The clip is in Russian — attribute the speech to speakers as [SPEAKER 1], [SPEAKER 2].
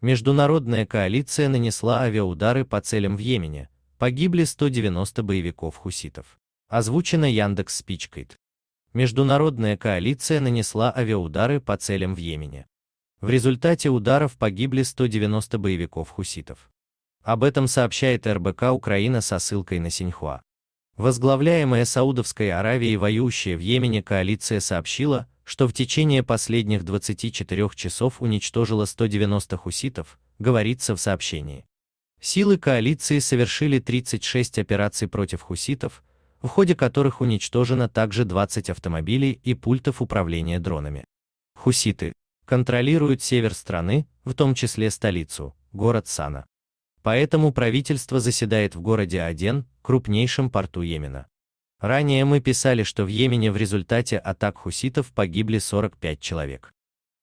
[SPEAKER 1] Международная коалиция нанесла авиаудары по целям в Йемене, погибли 190 боевиков хуситов. Озвучено Яндекс Спичкайт. Международная коалиция нанесла авиаудары по целям в Йемене. В результате ударов погибли 190 боевиков хуситов. Об этом сообщает РБК Украина со ссылкой на Синьхуа. Возглавляемая Саудовской Аравией воюющая в Йемене коалиция сообщила, что в течение последних 24 часов уничтожило 190 хуситов, говорится в сообщении. Силы коалиции совершили 36 операций против хуситов, в ходе которых уничтожено также 20 автомобилей и пультов управления дронами. Хуситы контролируют север страны, в том числе столицу, город Сана. Поэтому правительство заседает в городе Аден, крупнейшем порту Йемена. Ранее мы писали, что в Йемене в результате атак хуситов погибли 45 человек.